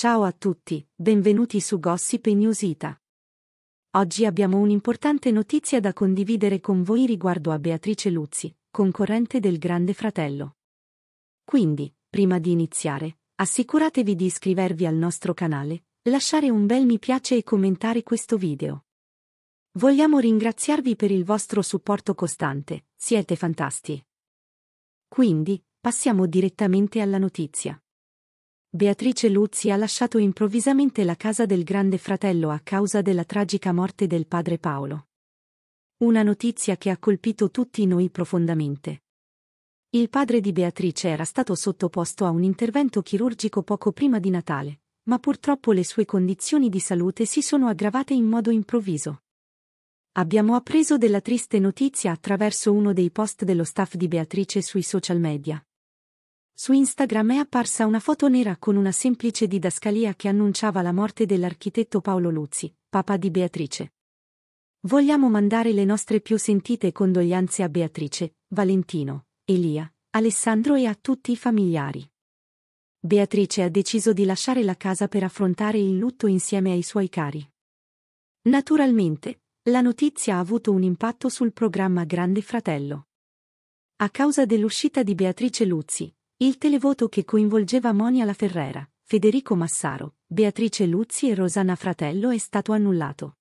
Ciao a tutti, benvenuti su Gossip News Ita. Oggi abbiamo un'importante notizia da condividere con voi riguardo a Beatrice Luzzi, concorrente del Grande Fratello. Quindi, prima di iniziare, assicuratevi di iscrivervi al nostro canale, lasciare un bel mi piace e commentare questo video. Vogliamo ringraziarvi per il vostro supporto costante, siete fantasti. Quindi, passiamo direttamente alla notizia. Beatrice Luzzi ha lasciato improvvisamente la casa del grande fratello a causa della tragica morte del padre Paolo. Una notizia che ha colpito tutti noi profondamente. Il padre di Beatrice era stato sottoposto a un intervento chirurgico poco prima di Natale, ma purtroppo le sue condizioni di salute si sono aggravate in modo improvviso. Abbiamo appreso della triste notizia attraverso uno dei post dello staff di Beatrice sui social media. Su Instagram è apparsa una foto nera con una semplice didascalia che annunciava la morte dell'architetto Paolo Luzzi, papà di Beatrice. Vogliamo mandare le nostre più sentite condoglianze a Beatrice, Valentino, Elia, Alessandro e a tutti i familiari. Beatrice ha deciso di lasciare la casa per affrontare il lutto insieme ai suoi cari. Naturalmente, la notizia ha avuto un impatto sul programma Grande Fratello. A causa dell'uscita di Beatrice Luzzi, il televoto che coinvolgeva Monia La Ferrera, Federico Massaro, Beatrice Luzzi e Rosanna Fratello è stato annullato.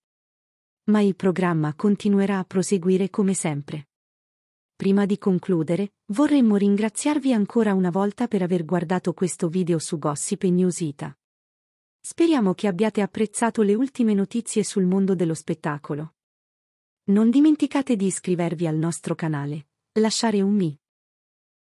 Ma il programma continuerà a proseguire come sempre. Prima di concludere, vorremmo ringraziarvi ancora una volta per aver guardato questo video su Gossip e News Speriamo che abbiate apprezzato le ultime notizie sul mondo dello spettacolo. Non dimenticate di iscrivervi al nostro canale, lasciare un mi